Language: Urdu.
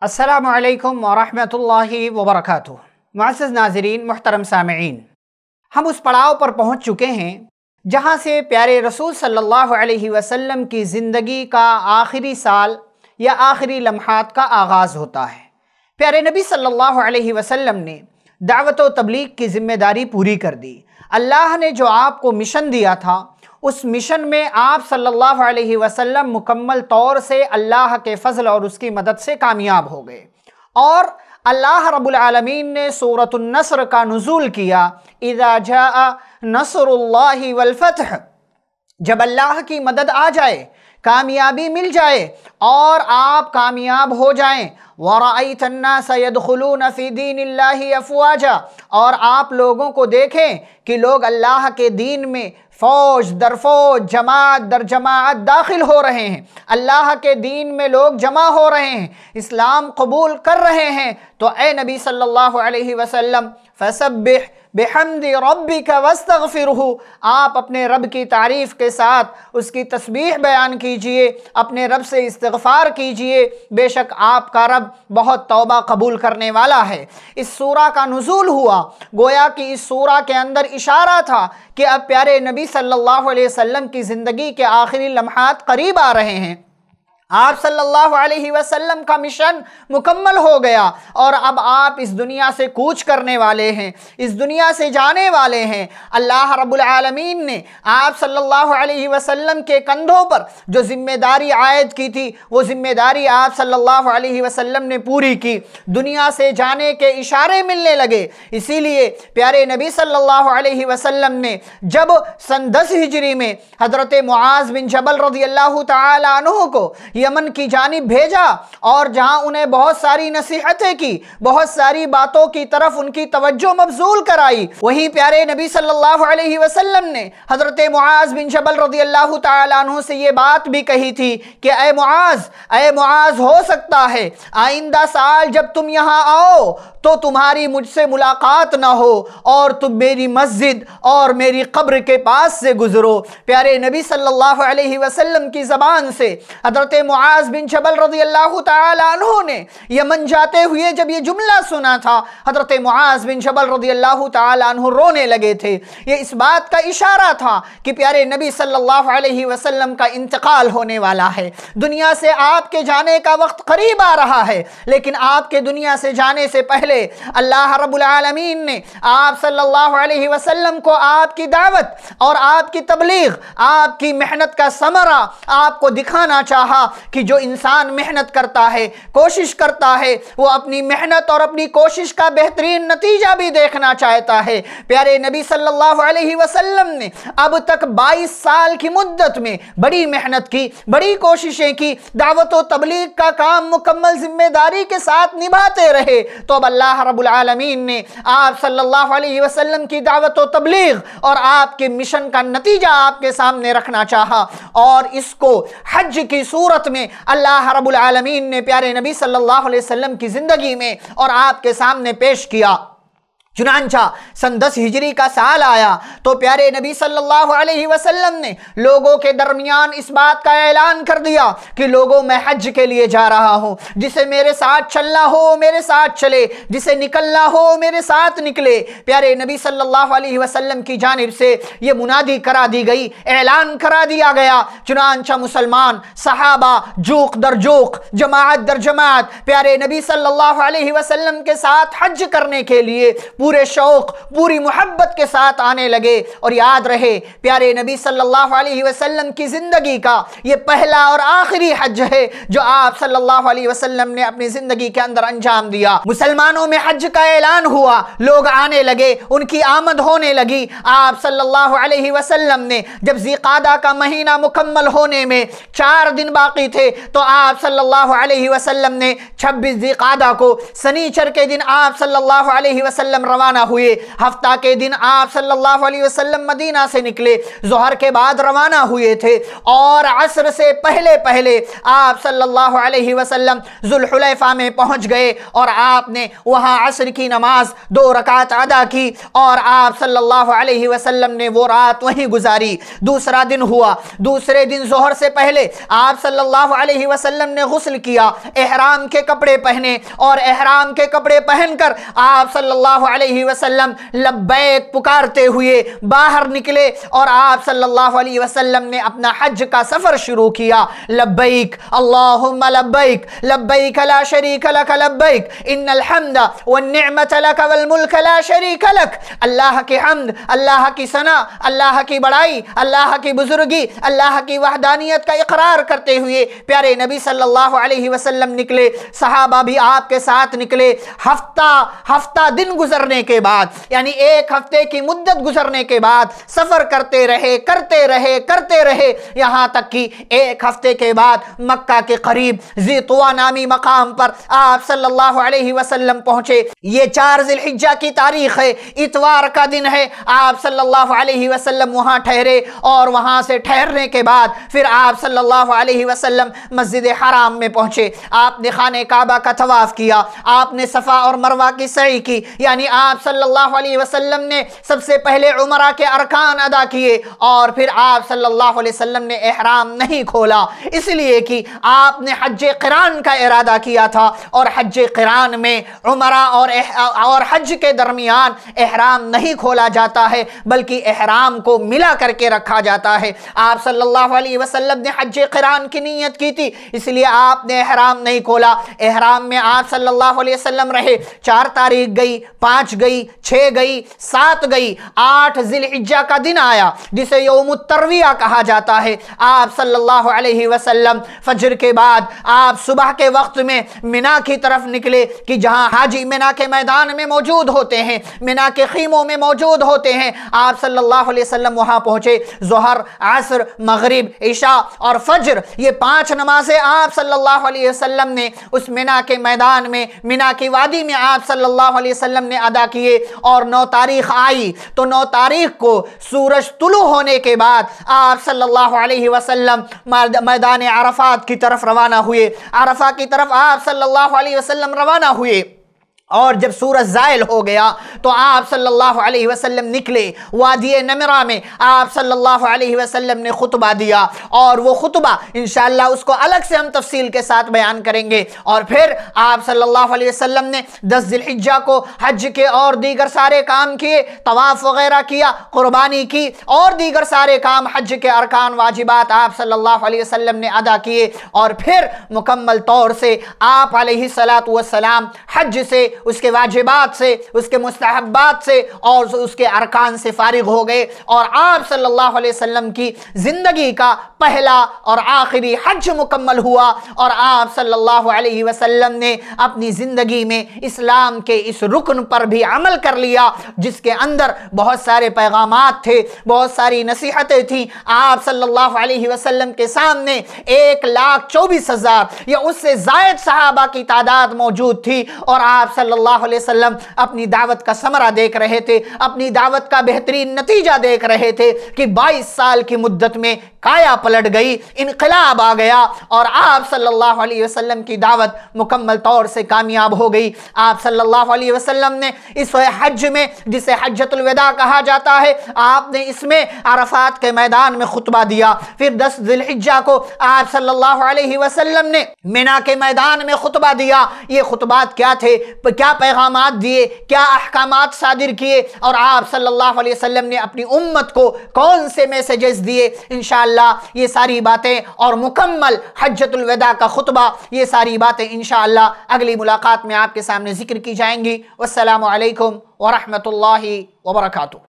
السلام علیکم ورحمۃ اللہ وبرکاتہ معزز ناظرین محترم سامعین ہم اس پڑاؤ پر پہنچ چکے ہیں جہاں سے پیارے رسول صلی اللہ علیہ وسلم کی زندگی کا آخری سال یا آخری لمحات کا آغاز ہوتا ہے پیارے نبی صلی اللہ علیہ وسلم نے دعوت و تبلیغ کی ذمہ داری پوری کر دی اللہ نے جو آپ کو مشن دیا تھا اس مشن میں آپ صلی اللہ علیہ وسلم مکمل طور سے اللہ کے فضل اور اس کی مدد سے کامیاب ہو گئے اور اللہ رب العالمین نے صورت النصر کا نزول کیا نصر اللہ والفتح جب اللہ کی مدد آ جائے کامیابی مل جائے اور آپ کامیاب ہو جائیں وَرَأَيْتَ النَّاسَ يَدْخُلُونَ فِي دِينِ اللَّهِ اَفْوَاجَ اور آپ لوگوں کو دیکھیں کہ لوگ اللہ کے دین میں فوج در فوج جماعت در جماعت داخل ہو رہے ہیں اللہ کے دین میں لوگ جمع ہو رہے ہیں اسلام قبول کر رہے ہیں تو اے نبی صلی اللہ علیہ وسلم فَسَبِّحْ بحمد ربک وستغفرہ آپ اپنے رب کی تعریف کے ساتھ اس کی تسبیح بیان کیجئے اپنے رب سے استغفار کیجئے بے شک آپ کا رب بہت توبہ قبول کرنے والا ہے اس سورہ کا نزول ہوا گویا کہ اس سورہ کے اندر اشارہ تھا کہ اب پیارے نبی صلی اللہ علیہ وسلم کی زندگی کے آخری لمحات قریب آ رہے ہیں آپ صلی اللہ علیہ وسلم کا مشن مکمل ہو گیا اور اب آپ اس دنیا سے کوچ کرنے والے ہیں اس دنیا سے جانے والے ہیں اللہ رب العالمین نے آپ صلی اللہ علیہ وسلم کے کندھوں پر جو ذمہ داری عائد کی تھی وہ ذمہ داری آپ صلی اللہ علیہ وسلم نے پوری کی دنیا سے جانے کے اشارے ملنے لگے اسی لیے پیارے نبی صلی اللہ علیہ وسلم نے جب سن دس ہجری میں حضرت معاذ بن جبل رضی اللہ تعالی عنہ کو یمن کی جانب بھیجا اور جہاں انہیں بہت ساری نصیحتیں کی بہت ساری باتوں کی طرف ان کی توجہ مبزول کرائی وہیں پیارے نبی صلی اللہ علیہ وسلم نے حضرت معاذ بن شبل رضی اللہ تعالیٰ عنہ سے یہ بات بھی کہی تھی کہ اے معاذ اے معاذ ہو سکتا ہے آئندہ سال جب تم یہاں آؤ تو تمہاری مجھ سے ملاقات نہ ہو اور تم میری مسجد اور میری قبر کے پاس سے گزرو پیارے نبی صلی اللہ علیہ وسلم کی زبان سے حضرت معاذ بن جبل رضی اللہ تعالی عنہ نے یمن جاتے ہوئے جب یہ جملہ سنا تھا حضرت معاذ بن جبل رضی اللہ تعالی عنہ رونے لگے تھے یہ اس بات کا اشارہ تھا کہ پیارے نبی صلی اللہ علیہ وسلم کا انتقال ہونے والا ہے دنیا سے آپ کے جانے کا وقت قریب آ رہا ہے لیکن آپ کے دنیا سے جانے سے پہلے اللہ رب العالمین نے آپ صلی اللہ علیہ وسلم کو آپ کی دعوت اور آپ کی تبلیغ آپ کی محنت کا سمرہ آپ کو دکھانا چاہا کہ جو انسان محنت کرتا ہے کوشش کرتا ہے وہ اپنی محنت اور اپنی کوشش کا بہترین نتیجہ بھی دیکھنا چاہتا ہے پیارے نبی صلی اللہ علیہ وسلم نے اب تک بائیس سال کی مدت میں بڑی محنت کی بڑی کوششیں کی دعوت و تبلیغ کا کام مکمل ذمہ داری کے ساتھ نبھاتے رہے تو اب اللہ رب العالمین نے آپ صلی اللہ علیہ وسلم کی دعوت و تبلیغ اور آپ کے مشن کا نتیجہ آپ کے سامنے رکھنا چاہا اور اس کو حج کی صورت میں اللہ رب العالمین نے پیارے نبی صلی اللہ علیہ وسلم کی زندگی میں اور آپ کے سامنے پیش کیا چنانچہ سن دس ہجری کا سال آیا تو پیارے نبی صلی اللہ علیہ وسلم نے لوگوں کے درمیان اس بات کا اعلان کر دیا کہ لوگوں میں حج کے لیے جا رہا ہوں جسے میرے ساتھ چلنا ہو میرے ساتھ چلے جسے نکلنا ہو میرے ساتھ نکلے پیارے نبی صلی اللہ علیہ وسلم کی جانب سے یہ منادی کرا دی گئی اعلان کرا دیا گیا چنانچہ مسلمان صحابہ جوق در جوق جماعت در جماعت پیارے نبی صلی اللہ علیہ وسلم کے ساتھ حج کرنے کے لیے پورے شوق پوری محبت کے ساتھ آنے لگے اور یاد رہے پیارے نبی صلی اللہ علیہ وسلم کی زندگی کا یہ پہلا اور آخری حج ہے جو آپ صلی اللہ علیہ وسلم نے اپنی زندگی کے اندر انجام دیا مسلمانوں میں حج کا اعلان ہوا لوگ آنے لگے ان کی آمد ہونے لگی آپ صلی اللہ علیہ وسلم نے جب زیقادہ کا مہینہ مکمل ہونے میں چار دن باقی تھے تو آپ صلی اللہ علیہ وسلم نے چھبیس زیقادہ کو سنیچر کے دن آپ صلی اللہ علیہ وسلم روانہ ہوئے ہفتہ کے دن آپ صلی اللہ علیہ وسلم مدینہ سے نکلے ظہر کے بعد روانہ ہوئے تھے اور عصر سے پہلے پہلے آپ صلی اللہ علیہ وسلم ذلحلی میں پہنچ گئے اور آپ نے وہاں عصر کی نماز دو رکعت ادا کی اور آپ صلی اللہ علیہ وسلم نے وہ رات وہیں گزاری دوسرا دن ہوا دوسرے دن ظہر سے پہلے آپ صلی اللہ علیہ وسلم نے غسل کیا احرام کے کپڑے پہنے اور احرام کے کپڑے پہن کر آپ صلی اللہ علیہ علیہ وسلم لبیک پکارتے ہوئے باہر نکلے اور آپ صلی اللہ علیہ وسلم نے اپنا حج کا سفر شروع کیا لبیک اللہم لبیک لبیک لا شریک لک لبیک ان الحمد والنعمت لک والملک لا شریک لک اللہ کی حمد اللہ کی سنہ اللہ کی بڑائی اللہ کی بزرگی اللہ کی وحدانیت کا اقرار کرتے ہوئے پیارے نبی صلی اللہ علیہ وسلم نکلے صحابہ بھی آپ کے ساتھ نکلے ہفتہ ہفتہ دن گزرنے گزرنے کے بعد یعنی ایک ہفتے کی مدت گزرنے کے بعد سفر کرتے رہے کرتے رہے کرتے رہے یہاں تک کی ایک ہفتے کے بعد مکہ کے قریب زیطوہ نامی مقام پر آپ صلی اللہ علیہ وسلم پہنچے یہ چار ذلحجہ کی تاریخ ہے اتوار کا دن ہے آپ صلی اللہ علیہ وسلم وہاں ٹھہرے اور وہاں سے ٹھہرنے کے بعد پھر آپ صلی اللہ علیہ وسلم مسجد حرام میں پہنچے آپ نے خانے کعبہ کا تواف کیا آپ نے صفا اور مروہ کی سعی کی یعنی آپ آپ صلی اللہ علیہ وسلم نے سب سے پہلے عمرہ کے ارکان ادا کیے اور پھر آپ صلی اللہ علیہ وسلم نے احرام نہیں کھولا اس لیے کہ آپ نے حج قرآن کا ارادہ کیا تھا اور حج قرآن میں عمرہ اور حج کے درمیان احرام نہیں کھولا جاتا ہے بلکہ احرام کو ملا کر کے رکھا جاتا ہے آپ صلی اللہ علیہ وسلم نے حج قرآن کی نیت کی تھی اس لیے آپ نے احرام نہیں کھولا احرام میں آپ صلی اللہ علیہ وسلم رہے چار تاریخ گئی پانچ پانچ گئی چھ گئی سات گئی آٹھ ذیل اجا کا دن آیا جسے یوم الترویہ کہا جاتا ہے آپ صلی اللہ علیہ وسلم فجر کے بعد آپ صبح کے وقت میں منا کی طرف نکلے کہ جہاں حاجی منا کے میدان میں موجود ہوتے ہیں منا کے خیموں میں موجود ہوتے ہیں آپ صلی اللہ علیہ وسلم وہاں پہنچے ظہر عصر مغرب عشاء اور فجر یہ پانچ نمازیں آپ صلی اللہ علیہ وسلم نے اس منا کے میدان میں منا کی وادی میں آپ صلی اللہ علیہ وسلم نے ادا کیے اور نو تاریخ آئی تو نو تاریخ کو سورج طلوع ہونے کے بعد آپ صلی اللہ علیہ وسلم میدان عرفات کی طرف روانہ ہوئے عرفہ کی طرف آپ صلی اللہ علیہ وسلم روانہ ہوئے اور جب سورج زائل ہو گیا تو آپ صلی اللہ علیہ وسلم نکلے وادی نمرہ میں آپ صلی اللہ علیہ وسلم نے خطبہ دیا اور وہ خطبہ انشاءاللہ اس کو الگ سے ہم تفصیل کے ساتھ بیان کریں گے اور پھر آپ صلی اللہ علیہ وسلم نے دس ذلحجہ کو حج کے اور دیگر سارے کام کیے طواف وغیرہ کیا قربانی کی اور دیگر سارے کام حج کے ارکان واجبات آپ صلی اللہ علیہ وسلم نے ادا کیے اور پھر مکمل طور سے آپ علیہ السلام حج سے اس کے واجبات سے اس کے مستحبات سے اور اس کے ارکان سے فارغ ہو گئے اور آپ صلی اللہ علیہ وسلم کی زندگی کا پہلا اور آخری حج مکمل ہوا اور آپ صلی اللہ علیہ وسلم نے اپنی زندگی میں اسلام کے اس رکن پر بھی عمل کر لیا جس کے اندر بہت سارے پیغامات تھے بہت ساری نصیحتیں تھیں آپ صلی اللہ علیہ وسلم کے سامنے ایک لاکھ چوبیس ہزار یا اس سے زائد صحابہ کی تعداد موجود تھی اور آپ صلی صلی اللہ علیہ وسلم اپنی دعوت کا سمرہ دیکھ رہے تھے اپنی دعوت کا بہترین نتیجہ دیکھ رہے تھے کہ بائیس سال کی مدت میں کایا پلٹ گئی انقلاب آ گیا اور آپ صلی اللہ علیہ وسلم کی دعوت مکمل طور سے کامیاب ہو گئی آپ صلی اللہ علیہ وسلم نے اس حج میں جسے حجت الودا کہا جاتا ہے آپ نے اس میں عرفات کے میدان میں خطبہ دیا پھر دس ذل حجہ کو آپ صلی اللہ علیہ وسلم نے منا کے میدان میں خطبہ دیا یہ خطبات کیا تھے کیا پیغامات دیے کیا احکامات صادر کیے اور آپ صلی اللہ علیہ وسلم نے اپنی امت کو کون سے میسیجز دیے انشاءاللہ یہ ساری باتیں اور مکمل حجت الوداع کا خطبہ یہ ساری باتیں انشاءاللہ اگلی ملاقات میں آپ کے سامنے ذکر کی جائیں گی والسلام علیکم ورحمۃ اللہ وبرکاتہ